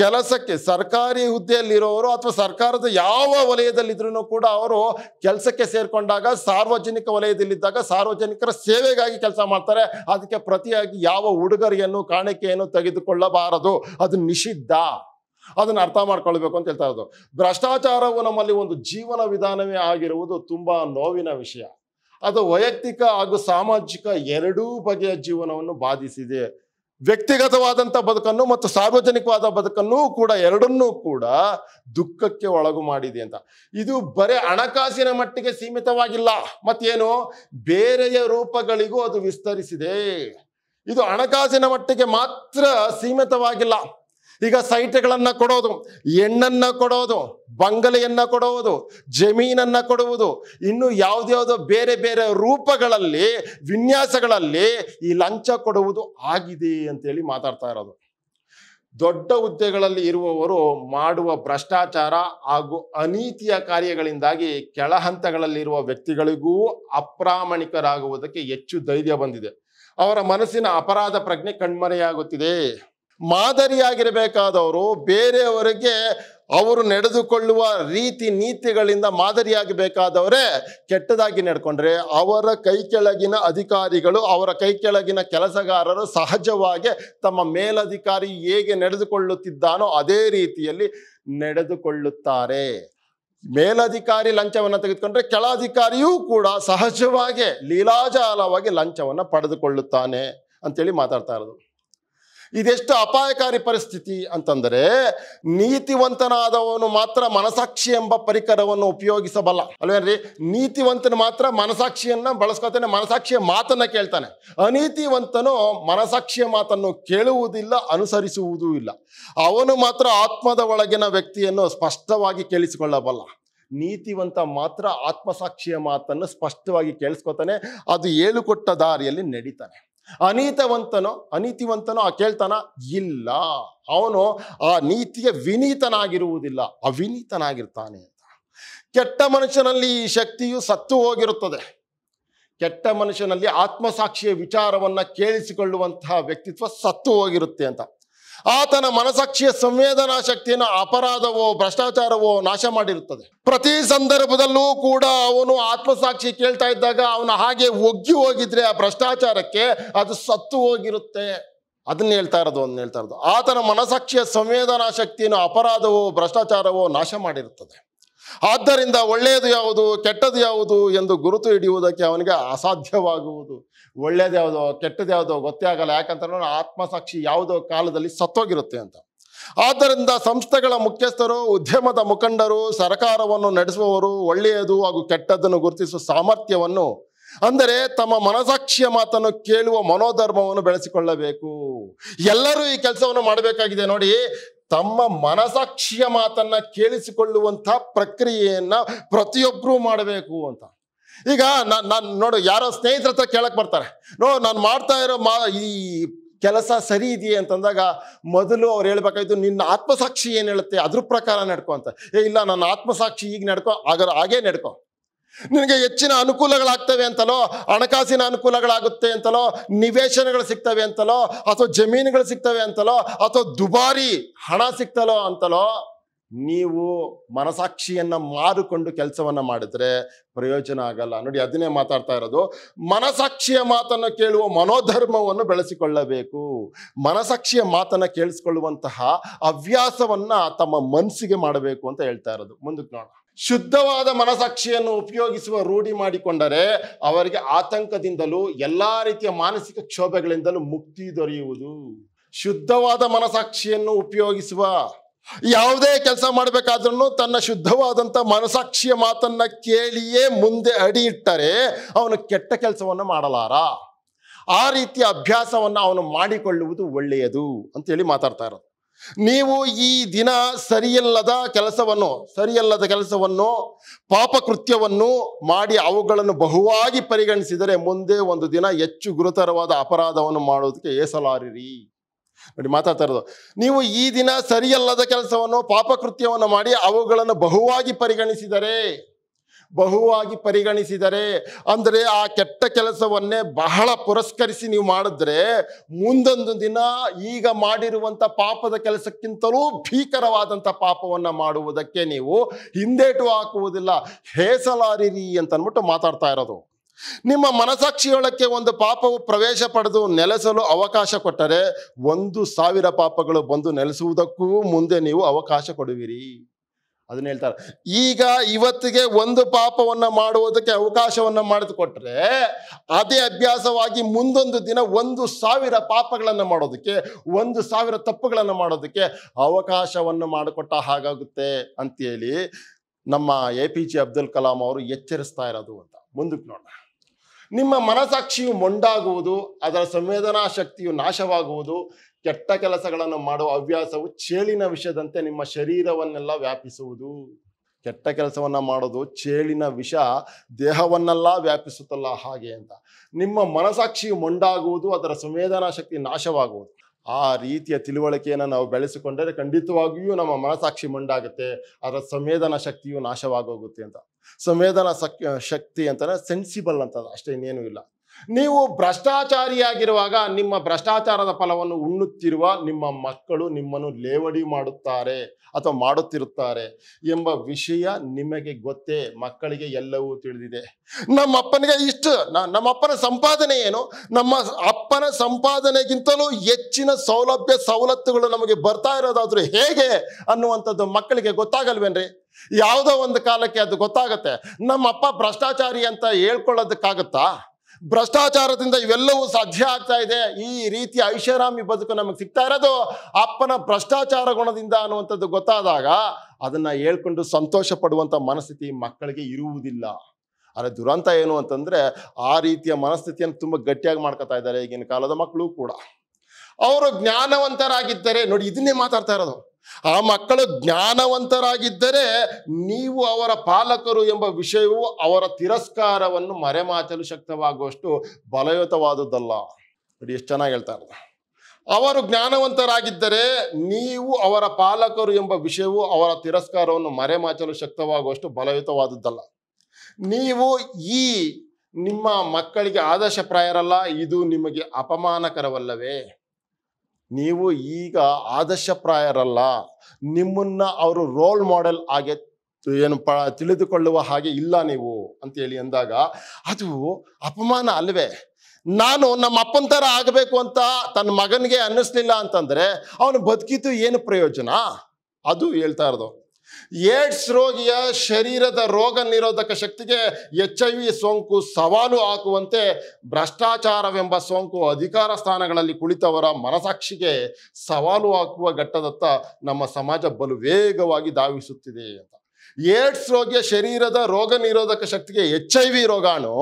ಕೆಲಸಕ್ಕೆ ಸರ್ಕಾರಿ ಹುದ್ದೆಯಲ್ಲಿರೋರು ಅಥವಾ ಸರ್ಕಾರದ ಯಾವ ವಲಯದಲ್ಲಿದ್ರೂ ಕೂಡ ಅವರು ಕೆಲಸಕ್ಕೆ ಸೇರ್ಕೊಂಡಾಗ ಸಾರ್ವಜನಿಕ ವಲಯದಲ್ಲಿದ್ದಾಗ ಸಾರ್ವಜನಿಕರ ಸೇವೆಗಾಗಿ ಕೆಲಸ ಮಾಡ್ತಾರೆ ಅದಕ್ಕೆ ಪ್ರತಿಯಾಗಿ ಯಾವ ಉಡುಗೊರೆಯನ್ನು ಕಾಣಿಕೆಯನ್ನು ತೆಗೆದುಕೊಳ್ಳಬಾರದು ಅದು ನಿಷಿದ್ಧ ಅದನ್ನು ಅರ್ಥ ಮಾಡ್ಕೊಳ್ಬೇಕು ಅಂತ ಹೇಳ್ತಾ ಇರೋದು ಭ್ರಷ್ಟಾಚಾರವು ನಮ್ಮಲ್ಲಿ ಒಂದು ಜೀವನ ವಿಧಾನವೇ ಆಗಿರುವುದು ತುಂಬಾ ನೋವಿನ ವಿಷಯ ಅದು ವೈಯಕ್ತಿಕ ಹಾಗೂ ಸಾಮಾಜಿಕ ಎರಡೂ ಬಗೆಯ ಜೀವನವನ್ನು ಬಾಧಿಸಿದೆ ವ್ಯಕ್ತಿಗತವಾದಂಥ ಬದುಕನ್ನು ಮತ್ತು ಸಾರ್ವಜನಿಕವಾದ ಬದುಕನ್ನು ಕೂಡ ಎರಡನ್ನೂ ಕೂಡ ದುಃಖಕ್ಕೆ ಒಳಗು ಮಾಡಿದೆ ಅಂತ ಇದು ಬರೇ ಹಣಕಾಸಿನ ಮಟ್ಟಿಗೆ ಸೀಮಿತವಾಗಿಲ್ಲ ಮತ್ತೇನು ಬೇರೆಯ ರೂಪಗಳಿಗೂ ಅದು ವಿಸ್ತರಿಸಿದೆ ಇದು ಹಣಕಾಸಿನ ಮಟ್ಟಿಗೆ ಮಾತ್ರ ಸೀಮಿತವಾಗಿಲ್ಲ ಈಗ ಸೈಟ್ಗಳನ್ನ ಕೊಡೋದು ಎಣ್ಣನ್ನ ಕೊಡೋದು ಬಂಗಲೆಯನ್ನ ಕೊಡುವುದು ಜಮೀನನ್ನ ಕೊಡುವುದು ಇನ್ನು ಯಾವುದ್ಯಾವುದೋ ಬೇರೆ ಬೇರೆ ರೂಪಗಳಲ್ಲಿ ವಿನ್ಯಾಸಗಳಲ್ಲಿ ಈ ಲಂಚ ಕೊಡುವುದು ಆಗಿದೆ ಅಂತೇಳಿ ಮಾತಾಡ್ತಾ ಇರೋದು ದೊಡ್ಡ ಹುದ್ದೆಗಳಲ್ಲಿ ಇರುವವರು ಮಾಡುವ ಭ್ರಷ್ಟಾಚಾರ ಹಾಗೂ ಅನೀತಿಯ ಕಾರ್ಯಗಳಿಂದಾಗಿ ಕೆಳ ಹಂತಗಳಲ್ಲಿರುವ ವ್ಯಕ್ತಿಗಳಿಗೂ ಅಪ್ರಾಮಾಣಿಕರಾಗುವುದಕ್ಕೆ ಹೆಚ್ಚು ಧೈರ್ಯ ಬಂದಿದೆ ಅವರ ಮನಸ್ಸಿನ ಅಪರಾಧ ಪ್ರಜ್ಞೆ ಕಣ್ಮರೆಯಾಗುತ್ತಿದೆ ಮಾದರಿಯಾಗಿರಬೇಕಾದವರು ಬೇರೆಯವರಿಗೆ ಅವರು ನಡೆದುಕೊಳ್ಳುವ ರೀತಿ ನೀತಿಗಳಿಂದ ಮಾದರಿಯಾಗಬೇಕಾದವರೇ ಕೆಟ್ಟದಾಗಿ ನಡ್ಕೊಂಡ್ರೆ ಅವರ ಕೈ ಕೆಳಗಿನ ಅಧಿಕಾರಿಗಳು ಅವರ ಕೈ ಕೆಳಗಿನ ಕೆಲಸಗಾರರು ಸಹಜವಾಗಿ ತಮ್ಮ ಮೇಲಧಿಕಾರಿ ಹೇಗೆ ನಡೆದುಕೊಳ್ಳುತ್ತಿದ್ದಾನೋ ಅದೇ ರೀತಿಯಲ್ಲಿ ನಡೆದುಕೊಳ್ಳುತ್ತಾರೆ ಮೇಲಧಿಕಾರಿ ಲಂಚವನ್ನು ತೆಗೆದುಕೊಂಡ್ರೆ ಕೆಳ ಅಧಿಕಾರಿಯೂ ಕೂಡ ಸಹಜವಾಗಿ ಲೀಲಾಜಾಲವಾಗಿ ಲಂಚವನ್ನು ಪಡೆದುಕೊಳ್ಳುತ್ತಾನೆ ಅಂತೇಳಿ ಮಾತಾಡ್ತಾ ಇರೋದು ಇದೆಷ್ಟು ಅಪಾಯಕಾರಿ ಪರಿಸ್ಥಿತಿ ಅಂತಂದರೆ ನೀತಿವಂತನಾದವನು ಮಾತ್ರ ಮನಸಾಕ್ಷಿ ಎಂಬ ಪರಿಕರವನ್ನು ಉಪಯೋಗಿಸಬಲ್ಲ ಅಲ್ವೇನ್ರಿ ನೀತಿವಂತನು ಮಾತ್ರ ಮನಸಾಕ್ಷಿಯನ್ನು ಬಳಸ್ಕೊತಾನೆ ಮನಸಾಕ್ಷಿಯ ಮಾತನ್ನು ಕೇಳ್ತಾನೆ ಅನೀತಿವಂತನು ಮನಸಾಕ್ಷಿಯ ಮಾತನ್ನು ಕೇಳುವುದಿಲ್ಲ ಅನುಸರಿಸುವುದೂ ಇಲ್ಲ ಅವನು ಮಾತ್ರ ಆತ್ಮದ ಒಳಗಿನ ವ್ಯಕ್ತಿಯನ್ನು ಸ್ಪಷ್ಟವಾಗಿ ಕೇಳಿಸಿಕೊಳ್ಳಬಲ್ಲ ನೀತಿವಂತ ಮಾತ್ರ ಆತ್ಮಸಾಕ್ಷಿಯ ಮಾತನ್ನು ಸ್ಪಷ್ಟವಾಗಿ ಕೇಳಿಸ್ಕೊತಾನೆ ಅದು ಹೇಳಿಕೊಟ್ಟ ದಾರಿಯಲ್ಲಿ ನಡೀತಾನೆ ಅನೀತವಂತನೋ ಅನೀತಿವಂತನೋ ಆ ಕೇಳ್ತಾನ ಇಲ್ಲ ಅವನು ಆ ನೀತಿಯ ವಿನೀತನಾಗಿರುವುದಿಲ್ಲ ಅವಿನೀತನಾಗಿರ್ತಾನೆ ಅಂತ ಕೆಟ್ಟ ಮನುಷ್ಯನಲ್ಲಿ ಈ ಶಕ್ತಿಯು ಸತ್ತು ಹೋಗಿರುತ್ತದೆ ಕೆಟ್ಟ ಮನುಷ್ಯನಲ್ಲಿ ಆತ್ಮಸಾಕ್ಷಿಯ ವಿಚಾರವನ್ನು ಕೇಳಿಸಿಕೊಳ್ಳುವಂತಹ ವ್ಯಕ್ತಿತ್ವ ಸತ್ತು ಹೋಗಿರುತ್ತೆ ಅಂತ ಆತನ ಮನಸಾಕ್ಷಿಯ ಸಂವೇದನಾ ಶಕ್ತಿಯನ್ನು ಅಪರಾಧವೋ ಭ್ರಷ್ಟಾಚಾರವೋ ನಾಶ ಮಾಡಿರುತ್ತದೆ ಪ್ರತಿ ಸಂದರ್ಭದಲ್ಲೂ ಕೂಡ ಅವನು ಆತ್ಮಸಾಕ್ಷಿ ಕೇಳ್ತಾ ಇದ್ದಾಗ ಅವನು ಹಾಗೆ ಒಗ್ಗಿ ಹೋಗಿದ್ರೆ ಆ ಭ್ರಷ್ಟಾಚಾರಕ್ಕೆ ಅದು ಸತ್ತು ಹೋಗಿರುತ್ತೆ ಅದನ್ನ ಹೇಳ್ತಾ ಇರೋದು ಅದನ್ನ ಹೇಳ್ತಾ ಇರೋದು ಆತನ ಮನಸಾಕ್ಷಿಯ ಸಂವೇದನಾ ಶಕ್ತಿಯನ್ನು ಅಪರಾಧವೋ ಭ್ರಷ್ಟಾಚಾರವೋ ನಾಶ ಮಾಡಿರುತ್ತದೆ ಆದ್ದರಿಂದ ಒಳ್ಳೆಯದು ಯಾವುದು ಕೆಟ್ಟದ್ದು ಯಾವುದು ಎಂದು ಗುರುತು ಹಿಡಿಯುವುದಕ್ಕೆ ಅವನಿಗೆ ಅಸಾಧ್ಯವಾಗುವುದು ಒಳ್ಳೇದ್ಯಾವುದೋ ಕೆಟ್ಟದ್ಯಾವುದೋ ಗೊತ್ತೇ ಆಗಲ್ಲ ಯಾಕಂತಂದ್ರೆ ಆತ್ಮಸಾಕ್ಷಿ ಯಾವುದೋ ಕಾಲದಲ್ಲಿ ಸತ್ತೋಗಿರುತ್ತೆ ಅಂತ ಆದ್ದರಿಂದ ಸಂಸ್ಥೆಗಳ ಮುಖ್ಯಸ್ಥರು ಉದ್ಯಮದ ಮುಖಂಡರು ಸರ್ಕಾರವನ್ನು ನಡೆಸುವವರು ಒಳ್ಳೆಯದು ಹಾಗೂ ಕೆಟ್ಟದ್ದನ್ನು ಗುರುತಿಸುವ ಸಾಮರ್ಥ್ಯವನ್ನು ಅಂದರೆ ತಮ್ಮ ಮನಸಾಕ್ಷಿಯ ಮಾತನ್ನು ಕೇಳುವ ಮನೋಧರ್ಮವನ್ನು ಬೆಳೆಸಿಕೊಳ್ಳಬೇಕು ಎಲ್ಲರೂ ಈ ಕೆಲಸವನ್ನು ಮಾಡಬೇಕಾಗಿದೆ ನೋಡಿ ತಮ್ಮ ಮನಸಾಕ್ಷಿಯ ಮಾತನ್ನ ಕೇಳಿಸಿಕೊಳ್ಳುವಂತ ಪ್ರಕ್ರಿಯೆಯನ್ನ ಪ್ರತಿಯೊಬ್ಬರೂ ಮಾಡಬೇಕು ಅಂತ ಈಗ ನಾನು ನೋಡು ಯಾರೋ ಸ್ನೇಹಿತರ ಹತ್ರ ಕೇಳಕ್ಕೆ ಬರ್ತಾರೆ ನೋ ನಾನು ಮಾಡ್ತಾ ಇರೋ ಮಾ ಈ ಕೆಲಸ ಸರಿ ಇದೆಯೇ ಅಂತಂದಾಗ ಮೊದಲು ಅವ್ರು ಹೇಳ್ಬೇಕಾಯ್ತು ನಿನ್ನ ಆತ್ಮಸಾಕ್ಷಿ ಏನು ಹೇಳುತ್ತೆ ಅದ್ರ ಪ್ರಕಾರ ನಡ್ಕೊ ಅಂತ ಏ ಇಲ್ಲ ನನ್ನ ಆತ್ಮಸಾಕ್ಷಿ ಈಗ ನಡ್ಕೊ ಆಗ ಹಾಗೇ ನಡ್ಕೊ ನಿನಗೆ ಹೆಚ್ಚಿನ ಅನುಕೂಲಗಳಾಗ್ತವೆ ಅಂತಲೋ ಹಣಕಾಸಿನ ಅನುಕೂಲಗಳಾಗುತ್ತೆ ಅಂತಲೋ ನಿವೇಶನಗಳು ಸಿಗ್ತವೆ ಅಂತಲೋ ಅಥವಾ ಜಮೀನುಗಳು ಸಿಗ್ತವೆ ಅಂತಲೋ ಅಥವಾ ದುಬಾರಿ ಹಣ ಸಿಗ್ತಲೋ ಅಂತಲೋ ನೀವು ಮನಸಾಕ್ಷಿಯನ್ನ ಮಾರಿಕೊಂಡು ಕೆಲಸವನ್ನ ಮಾಡಿದ್ರೆ ಪ್ರಯೋಜನ ಆಗಲ್ಲ ನೋಡಿ ಅದನ್ನೇ ಮಾತಾಡ್ತಾ ಇರೋದು ಮನಸಾಕ್ಷಿಯ ಮಾತನ್ನು ಕೇಳುವ ಮನೋಧರ್ಮವನ್ನು ಬೆಳೆಸಿಕೊಳ್ಳಬೇಕು ಮನಸಾಕ್ಷಿಯ ಮಾತನ್ನು ಕೇಳಿಸ್ಕೊಳ್ಳುವಂತಹ ಹವ್ಯಾಸವನ್ನ ತಮ್ಮ ಮನಸ್ಸಿಗೆ ಮಾಡಬೇಕು ಅಂತ ಹೇಳ್ತಾ ಇರೋದು ಮುಂದಕ್ಕೆ ನೋಡೋಣ ಶುದ್ಧವಾದ ಮನಸಾಕ್ಷಿಯನ್ನು ಉಪಯೋಗಿಸುವ ರೂಢಿ ಮಾಡಿಕೊಂಡರೆ ಅವರಿಗೆ ಆತಂಕದಿಂದಲೂ ಎಲ್ಲ ರೀತಿಯ ಮಾನಸಿಕ ಕ್ಷೋಭೆಗಳಿಂದಲೂ ಮುಕ್ತಿ ದೊರೆಯುವುದು ಶುದ್ಧವಾದ ಮನಸಾಕ್ಷಿಯನ್ನು ಉಪಯೋಗಿಸುವ ಯಾವುದೇ ಕೆಲಸ ಮಾಡಬೇಕಾದ್ರೂ ತನ್ನ ಶುದ್ಧವಾದಂಥ ಮನಸಾಕ್ಷಿಯ ಮಾತನ್ನು ಕೇಳಿಯೇ ಮುಂದೆ ಅಡಿ ಇಟ್ಟರೆ ಅವನು ಕೆಟ್ಟ ಕೆಲಸವನ್ನು ಮಾಡಲಾರ ಆ ರೀತಿಯ ಅಭ್ಯಾಸವನ್ನು ಅವನು ಮಾಡಿಕೊಳ್ಳುವುದು ಒಳ್ಳೆಯದು ಅಂತೇಳಿ ಮಾತಾಡ್ತಾ ಇರೋದು ನೀವು ಈ ದಿನ ಸರಿಯಲ್ಲದ ಕೆಲಸವನ್ನು ಸರಿಯಲ್ಲದ ಕೆಲಸವನ್ನು ಪಾಪಕೃತ್ಯವನ್ನು ಮಾಡಿ ಅವುಗಳನ್ನು ಬಹುವಾಗಿ ಪರಿಗಣಿಸಿದರೆ ಮುಂದೆ ಒಂದು ದಿನ ಹೆಚ್ಚು ಗುರುತರವಾದ ಅಪರಾಧವನ್ನು ಮಾಡೋದಕ್ಕೆ ಏಸಲಾರಿರಿ ನೋಡಿ ಮಾತಾಡ್ತಾ ಇರೋದು ನೀವು ಈ ದಿನ ಸರಿಯಲ್ಲದ ಕೆಲಸವನ್ನು ಪಾಪಕೃತ್ಯವನ್ನು ಮಾಡಿ ಅವುಗಳನ್ನು ಬಹುವಾಗಿ ಪರಿಗಣಿಸಿದರೆ ಬಹುವಾಗಿ ಪರಿಗಣಿಸಿದರೆ ಅಂದರೆ ಆ ಕೆಟ್ಟ ಕೆಲಸವನ್ನೇ ಬಹಳ ಪುರಸ್ಕರಿಸಿ ನೀವು ಮಾಡಿದ್ರೆ ಮುಂದೊಂದು ದಿನ ಈಗ ಮಾಡಿರುವಂಥ ಪಾಪದ ಕೆಲಸಕ್ಕಿಂತಲೂ ಭೀಕರವಾದಂಥ ಪಾಪವನ್ನು ಮಾಡುವುದಕ್ಕೆ ನೀವು ಹಿಂದೇಟು ಹಾಕುವುದಿಲ್ಲ ಹೇಸಲಾರಿರಿ ಅಂತ ಮಾತಾಡ್ತಾ ಇರೋದು ನಿಮ್ಮ ಮನಸಾಕ್ಷಿಯೊಳಕ್ಕೆ ಒಂದು ಪಾಪವು ಪ್ರವೇಶ ಪಡೆದು ನೆಲೆಸಲು ಅವಕಾಶ ಕೊಟ್ಟರೆ ಒಂದು ಸಾವಿರ ಪಾಪಗಳು ಬಂದು ನೆಲೆಸುವುದಕ್ಕೂ ಮುಂದೆ ನೀವು ಅವಕಾಶ ಕೊಡುವಿರಿ ಅದನ್ನ ಹೇಳ್ತಾರೆ ಈಗ ಇವತ್ತಿಗೆ ಒಂದು ಪಾಪವನ್ನು ಮಾಡುವುದಕ್ಕೆ ಅವಕಾಶವನ್ನು ಮಾಡಿದು ಕೊಟ್ಟರೆ ಅದೇ ಅಭ್ಯಾಸವಾಗಿ ಮುಂದೊಂದು ದಿನ ಒಂದು ಸಾವಿರ ಪಾಪಗಳನ್ನು ಮಾಡೋದಕ್ಕೆ ಒಂದು ಸಾವಿರ ತಪ್ಪುಗಳನ್ನು ಮಾಡೋದಕ್ಕೆ ಅವಕಾಶವನ್ನು ಮಾಡಿಕೊಟ್ಟ ಹಾಗಾಗುತ್ತೆ ಅಂತೇಳಿ ನಮ್ಮ A P J Abdul Kalam ಅವರು ಎಚ್ಚರಿಸ್ತಾ ಇರೋದು ಅಂತ ಮುಂದಕ್ಕೆ ನೋಡೋಣ ನಿಮ್ಮ ಮನಸಾಕ್ಷಿಯು ಮೊಂಡಾಗುವುದು ಅದರ ಸಂವೇದನಾ ಶಕ್ತಿಯು ನಾಶವಾಗುವುದು ಕೆಟ್ಟ ಕೆಲಸಗಳನ್ನು ಮಾಡುವ ಹವ್ಯಾಸವು ಚೇಳಿನ ವಿಷದಂತೆ ನಿಮ್ಮ ಶರೀರವನ್ನೆಲ್ಲ ವ್ಯಾಪಿಸುವುದು ಕೆಟ್ಟ ಕೆಲಸವನ್ನು ಮಾಡೋದು ಚೇಳಿನ ವಿಷ ದೇಹವನ್ನೆಲ್ಲ ವ್ಯಾಪಿಸುತ್ತಲ್ಲ ಹಾಗೆ ಅಂತ ನಿಮ್ಮ ಮನಸಾಕ್ಷಿಯು ಮೊಂಡಾಗುವುದು ಅದರ ಸಂವೇದನಾ ಶಕ್ತಿ ನಾಶವಾಗುವುದು ಆ ರೀತಿಯ ತಿಳುವಳಿಕೆಯನ್ನು ನಾವು ಬೆಳೆಸಿಕೊಂಡರೆ ಖಂಡಿತವಾಗಿಯೂ ನಮ್ಮ ಮನಸಾಕ್ಷಿ ಮುಂಡಾಗುತ್ತೆ ಅದರ ಸಂವೇದನಾ ಶಕ್ತಿಯು ನಾಶವಾಗೋಗುತ್ತೆ ಅಂತ ಸಂವೇದನಾ ಶಕ್ತಿ ಅಂತಂದರೆ ಸೆನ್ಸಿಬಲ್ ಅಂತ ಅಷ್ಟೇ ಇನ್ನೇನು ಇಲ್ಲ ನೀವು ಭ್ರಷ್ಟಾಚಾರಿಯಾಗಿರುವಾಗ ನಿಮ್ಮ ಭ್ರಷ್ಟಾಚಾರದ ಫಲವನ್ನು ಉಣ್ಣುತ್ತಿರುವ ನಿಮ್ಮ ಮಕ್ಕಳು ನಿಮ್ಮನ್ನು ಲೇವಡಿ ಮಾಡುತ್ತಾರೆ ಅಥವಾ ಮಾಡುತ್ತಿರುತ್ತಾರೆ ಎಂಬ ವಿಷಯ ನಿಮಗೆ ಗೊತ್ತೇ ಮಕ್ಕಳಿಗೆ ಎಲ್ಲವೂ ತಿಳಿದಿದೆ ನಮ್ಮ ಅಪ್ಪನಿಗೆ ಇಷ್ಟು ನಮ್ಮ ಅಪ್ಪನ ಸಂಪಾದನೆ ಏನು ನಮ್ಮ ಅಪ್ಪನ ಸಂಪಾದನೆಗಿಂತಲೂ ಹೆಚ್ಚಿನ ಸೌಲಭ್ಯ ಸವಲತ್ತುಗಳು ನಮಗೆ ಬರ್ತಾ ಇರೋದಾದ್ರೂ ಹೇಗೆ ಅನ್ನುವಂಥದ್ದು ಮಕ್ಕಳಿಗೆ ಗೊತ್ತಾಗಲ್ವೇನ್ರಿ ಯಾವುದೋ ಒಂದು ಕಾಲಕ್ಕೆ ಅದು ಗೊತ್ತಾಗತ್ತೆ ನಮ್ಮ ಅಪ್ಪ ಭ್ರಷ್ಟಾಚಾರಿ ಅಂತ ಹೇಳ್ಕೊಳ್ಳೋದಕ್ಕಾಗತ್ತಾ ಭ್ರಷ್ಟಾಚಾರದಿಂದ ಇವೆಲ್ಲವೂ ಸಾಧ್ಯ ಆಗ್ತಾ ಇದೆ ಈ ರೀತಿ ಐಷಾರಾಮಿ ಬದುಕು ನಮಗೆ ಸಿಗ್ತಾ ಇರೋದು ಅಪ್ಪನ ಭ್ರಷ್ಟಾಚಾರ ಗುಣದಿಂದ ಅನ್ನುವಂಥದ್ದು ಗೊತ್ತಾದಾಗ ಅದನ್ನು ಹೇಳ್ಕೊಂಡು ಸಂತೋಷ ಪಡುವಂಥ ಮನಸ್ಥಿತಿ ಮಕ್ಕಳಿಗೆ ಇರುವುದಿಲ್ಲ ಆದರೆ ದುರಂತ ಏನು ಅಂತಂದರೆ ಆ ರೀತಿಯ ಮನಸ್ಥಿತಿಯನ್ನು ತುಂಬ ಗಟ್ಟಿಯಾಗಿ ಮಾಡ್ಕೊತಾ ಇದ್ದಾರೆ ಈಗಿನ ಕಾಲದ ಮಕ್ಕಳು ಕೂಡ ಅವರು ಜ್ಞಾನವಂತರಾಗಿದ್ದರೆ ನೋಡಿ ಇದನ್ನೇ ಮಾತಾಡ್ತಾ ಇರೋದು ಆ ಮಕ್ಕಳು ಜ್ಞಾನವಂತರಾಗಿದ್ದರೆ ನೀವು ಅವರ ಪಾಲಕರು ಎಂಬ ವಿಷಯವು ಅವರ ತಿರಸ್ಕಾರವನ್ನು ಮರೆಮಾಚಲು ಶಕ್ತವಾಗುವಷ್ಟು ಬಲಯುತವಾದುದಲ್ಲ ನೋಡಿ ಎಷ್ಟು ಚೆನ್ನಾಗಿ ಹೇಳ್ತಾರೆ ಅವರು ಜ್ಞಾನವಂತರಾಗಿದ್ದರೆ ನೀವು ಅವರ ಪಾಲಕರು ಎಂಬ ವಿಷಯವು ಅವರ ತಿರಸ್ಕಾರವನ್ನು ಮರೆಮಾಚಲು ಶಕ್ತವಾಗುವಷ್ಟು ಬಲಯುತವಾದುದಲ್ಲ ನೀವು ಈ ನಿಮ್ಮ ಮಕ್ಕಳಿಗೆ ಆದರ್ಶಪ್ರಾಯರಲ್ಲ ಇದು ನಿಮಗೆ ಅಪಮಾನಕರವಲ್ಲವೇ ನೀವು ಈಗ ಆದರ್ಶಪ್ರಾಯರಲ್ಲ ನಿಮ್ಮನ್ನು ಅವರು ರೋಲ್ ಮಾಡೆಲ್ ಹಾಗೆ ಏನು ಪ ತಿಳಿದುಕೊಳ್ಳುವ ಹಾಗೆ ಇಲ್ಲ ನೀವು ಅಂತೇಳಿ ಅಂದಾಗ ಅದು ಅಪಮಾನ ಅಲ್ವೇ ನಾನು ನಮ್ಮ ಅಪ್ಪನ ಥರ ಆಗಬೇಕು ಅಂತ ತನ್ನ ಮಗನಿಗೆ ಅನ್ನಿಸ್ಲಿಲ್ಲ ಅಂತಂದರೆ ಅವನು ಬದುಕಿದ್ದು ಏನು ಪ್ರಯೋಜನ ಅದು ಹೇಳ್ತಾ ಇರೋದು ಏಡ್ಸ್ ರೋಗಿಯ ಶರೀರದ ರೋಗ ನಿರೋಧಕ ಶಕ್ತಿಗೆ ಎಚ್ ಐ ವಿ ಸೋಂಕು ಸವಾಲು ಹಾಕುವಂತೆ ಭ್ರಷ್ಟಾಚಾರವೆಂಬ ಸೋಂಕು ಅಧಿಕಾರ ಸ್ಥಾನಗಳಲ್ಲಿ ಕುಳಿತವರ ಮನಸಾಕ್ಷಿಗೆ ಸವಾಲು ಹಾಕುವ ಘಟ್ಟದತ್ತ ನಮ್ಮ ಸಮಾಜ ಬಲು ವೇಗವಾಗಿ ಧಾವಿಸುತ್ತಿದೆ ಅಂತ ಏಡ್ಸ್ ರೋಗಿಯ ಶರೀರದ ರೋಗ ನಿರೋಧಕ ಶಕ್ತಿಗೆ ಎಚ್ ಐ ವಿ ರೋಗಾಣು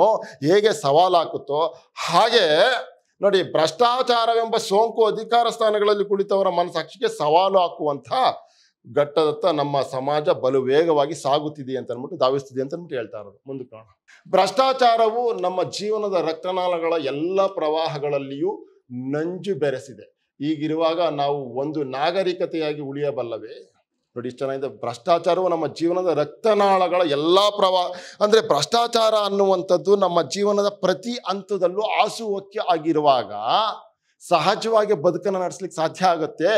ಹೇಗೆ ಸವಾಲು ಹಾಕುತ್ತೋ ಹಾಗೆ ನೋಡಿ ಭ್ರಷ್ಟಾಚಾರವೆಂಬ ಸೋಂಕು ಅಧಿಕಾರ ಸ್ಥಾನಗಳಲ್ಲಿ ಕುಳಿತವರ ಮನಸಾಕ್ಷಿಗೆ ಸವಾಲು ಹಾಕುವಂತಹ ಘಟ್ಟದತ್ತ ನಮ್ಮ ಸಮಾಜ ಬಲು ವೇಗವಾಗಿ ಸಾಗುತ್ತಿದೆ ಅಂತ ಅಂದ್ಬಿಟ್ಟು ಧಾವಿಸ್ತಿದೆ ಅಂತ ಅಂದ್ಬಿಟ್ಟು ಹೇಳ್ತಾ ಇರೋದು ಮುಂದೆ ಕಾಣ ಭ್ರಷ್ಟಾಚಾರವು ನಮ್ಮ ಜೀವನದ ರಕ್ತನಾಳಗಳ ಎಲ್ಲ ಪ್ರವಾಹಗಳಲ್ಲಿಯೂ ನಂಜು ಬೆರೆಸಿದೆ ಈಗಿರುವಾಗ ನಾವು ಒಂದು ನಾಗರಿಕತೆಯಾಗಿ ಉಳಿಯಬಲ್ಲವೇ ನೋಡಿ ಚೆನ್ನಾಗಿದೆ ಭ್ರಷ್ಟಾಚಾರವು ನಮ್ಮ ಜೀವನದ ರಕ್ತನಾಳಗಳ ಎಲ್ಲ ಪ್ರವಾಹ ಅಂದರೆ ಭ್ರಷ್ಟಾಚಾರ ಅನ್ನುವಂಥದ್ದು ನಮ್ಮ ಜೀವನದ ಪ್ರತಿ ಹಂತದಲ್ಲೂ ಆಸುಹೊಕ್ಕೆ ಆಗಿರುವಾಗ ಸಹಜವಾಗಿ ಬದುಕನ್ನು ನಡೆಸಲಿಕ್ಕೆ ಸಾಧ್ಯ ಆಗುತ್ತೆ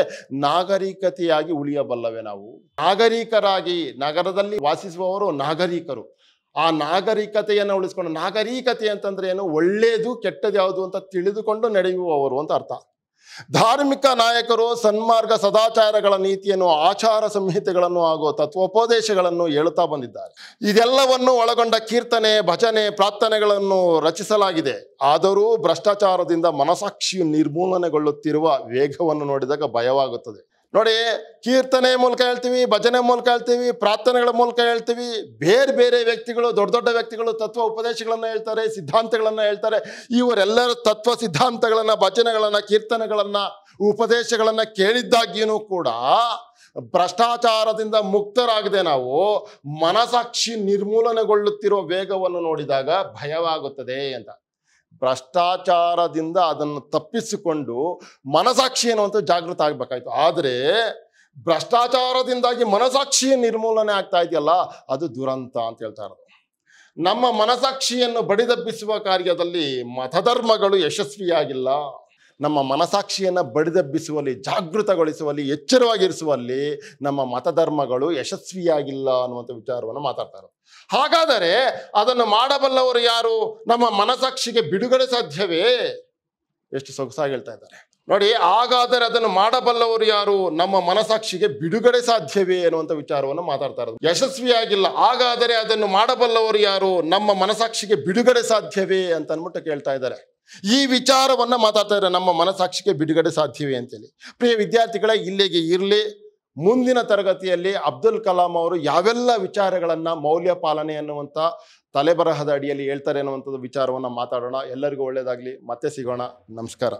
ನಾಗರಿಕತೆಯಾಗಿ ಉಳಿಯಬಲ್ಲವೆ ನಾವು ನಾಗರಿಕರಾಗಿ ನಗರದಲ್ಲಿ ವಾಸಿಸುವವರು ನಾಗರಿಕರು ಆ ನಾಗರಿಕತೆಯನ್ನು ಉಳಿಸ್ಕೊಂಡು ನಾಗರಿಕತೆ ಅಂತಂದ್ರೆ ಏನು ಒಳ್ಳೆಯದು ಕೆಟ್ಟದ್ದು ಯಾವುದು ಅಂತ ತಿಳಿದುಕೊಂಡು ನಡೆಯುವವರು ಅಂತ ಅರ್ಥ ಧಾರ್ಮಿಕ ನಾಯಕರು ಸನ್ಮಾರ್ಗ ಸದಾಚಾರಗಳ ನೀತಿಯನ್ನು ಆಚಾರ ಸಂಹಿತೆಗಳನ್ನು ಹಾಗೂ ತತ್ವೋಪದೇಶಗಳನ್ನು ಹೇಳುತ್ತಾ ಬಂದಿದ್ದಾರೆ ಇದೆಲ್ಲವನ್ನು ಒಳಗೊಂಡ ಕೀರ್ತನೆ ಭಜನೆ ಪ್ರಾರ್ಥನೆಗಳನ್ನು ರಚಿಸಲಾಗಿದೆ ಆದರೂ ಭ್ರಷ್ಟಾಚಾರದಿಂದ ಮನಸಾಕ್ಷಿಯು ನಿರ್ಮೂಲನೆಗೊಳ್ಳುತ್ತಿರುವ ವೇಗವನ್ನು ನೋಡಿದಾಗ ಭಯವಾಗುತ್ತದೆ ನೋಡಿ ಕೀರ್ತನೆ ಮೂಲಕ ಹೇಳ್ತೀವಿ ಭಜನೆ ಮೂಲಕ ಹೇಳ್ತೀವಿ ಪ್ರಾರ್ಥನೆಗಳ ಮೂಲಕ ಹೇಳ್ತೀವಿ ಬೇರೆ ಬೇರೆ ವ್ಯಕ್ತಿಗಳು ದೊಡ್ಡ ದೊಡ್ಡ ವ್ಯಕ್ತಿಗಳು ತತ್ವ ಉಪದೇಶಗಳನ್ನು ಹೇಳ್ತಾರೆ ಸಿದ್ಧಾಂತಗಳನ್ನು ಹೇಳ್ತಾರೆ ಇವರೆಲ್ಲರ ತತ್ವ ಸಿದ್ಧಾಂತಗಳನ್ನು ಭಜನೆಗಳನ್ನು ಕೀರ್ತನೆಗಳನ್ನು ಉಪದೇಶಗಳನ್ನು ಕೇಳಿದ್ದಾಗ್ಯೂ ಕೂಡ ಭ್ರಷ್ಟಾಚಾರದಿಂದ ಮುಕ್ತರಾಗದೆ ನಾವು ಮನಸಾಕ್ಷಿ ನಿರ್ಮೂಲನೆಗೊಳ್ಳುತ್ತಿರುವ ವೇಗವನ್ನು ನೋಡಿದಾಗ ಭಯವಾಗುತ್ತದೆ ಅಂತ ಭ್ರಷ್ಟಾಚಾರದಿಂದ ಅದನ್ನು ತಪ್ಪಿಸಿಕೊಂಡು ಮನಸಾಕ್ಷಿ ಅನ್ನುವಂಥ ಜಾಗೃತ ಆಗಬೇಕಾಯ್ತು ಆದರೆ ಭ್ರಷ್ಟಾಚಾರದಿಂದಾಗಿ ಮನಸಾಕ್ಷಿ ನಿರ್ಮೂಲನೆ ಆಗ್ತಾ ಇದೆಯಲ್ಲ ಅದು ದುರಂತ ಅಂತ ಹೇಳ್ತಾ ಇರೋದು ನಮ್ಮ ಮನಸಾಕ್ಷಿಯನ್ನು ಬಡಿದಬ್ಬಿಸುವ ಕಾರ್ಯದಲ್ಲಿ ಮತಧರ್ಮಗಳು ಯಶಸ್ವಿಯಾಗಿಲ್ಲ ನಮ್ಮ ಮನಸಾಕ್ಷಿಯನ್ನು ಬಡಿದೆಬ್ಬಿಸುವಲ್ಲಿ ಜಾಗೃತಗೊಳಿಸುವಲ್ಲಿ ಎಚ್ಚರವಾಗಿರಿಸುವಲ್ಲಿ ನಮ್ಮ ಮತಧರ್ಮಗಳು ಯಶಸ್ವಿಯಾಗಿಲ್ಲ ಅನ್ನುವಂಥ ವಿಚಾರವನ್ನು ಮಾತಾಡ್ತಾರೆ ಹಾಗಾದರೆ ಅದನ್ನು ಮಾಡಬಲ್ಲವರು ಯಾರು ನಮ್ಮ ಮನಸಾಕ್ಷಿಗೆ ಬಿಡುಗಡೆ ಸಾಧ್ಯವೇ ಎಷ್ಟು ಸೊಗಸಾಗಿ ಹೇಳ್ತಾ ಇದ್ದಾರೆ ನೋಡಿ ಹಾಗಾದರೆ ಅದನ್ನು ಮಾಡಬಲ್ಲವರು ಯಾರು ನಮ್ಮ ಮನಸಾಕ್ಷಿಗೆ ಬಿಡುಗಡೆ ಸಾಧ್ಯವೇ ಅನ್ನುವಂಥ ವಿಚಾರವನ್ನು ಮಾತಾಡ್ತಾ ಇರೋದು ಯಶಸ್ವಿಯಾಗಿಲ್ಲ ಹಾಗಾದರೆ ಅದನ್ನು ಮಾಡಬಲ್ಲವರು ಯಾರು ನಮ್ಮ ಮನಸಾಕ್ಷಿಗೆ ಬಿಡುಗಡೆ ಸಾಧ್ಯವೇ ಅಂತ ಅಂದ್ಬಿಟ್ಟು ಕೇಳ್ತಾ ಇದ್ದಾರೆ ಈ ವಿಚಾರವನ್ನು ಮಾತಾಡ್ತಾ ಇದ್ರೆ ನಮ್ಮ ಮನಸಾಕ್ಷಿಗೆ ಬಿಡುಗಡೆ ಸಾಧ್ಯವೇ ಅಂತೇಳಿ ಪ್ರಿಯ ವಿದ್ಯಾರ್ಥಿಗಳ ಇಲ್ಲಿಗೆ ಇರಲಿ ಮುಂದಿನ ತರಗತಿಯಲ್ಲಿ ಅಬ್ದುಲ್ ಕಲಾಂ ಅವರು ಯಾವೆಲ್ಲ ವಿಚಾರಗಳನ್ನು ಮೌಲ್ಯ ಪಾಲನೆ ಅನ್ನುವಂಥ ತಲೆಬರಹದ ಅಡಿಯಲ್ಲಿ ಹೇಳ್ತಾರೆ ಅನ್ನುವಂಥದ್ದು ವಿಚಾರವನ್ನು ಮಾತಾಡೋಣ ಎಲ್ಲರಿಗೂ ಒಳ್ಳೆಯದಾಗಲಿ ಮತ್ತೆ ಸಿಗೋಣ ನಮಸ್ಕಾರ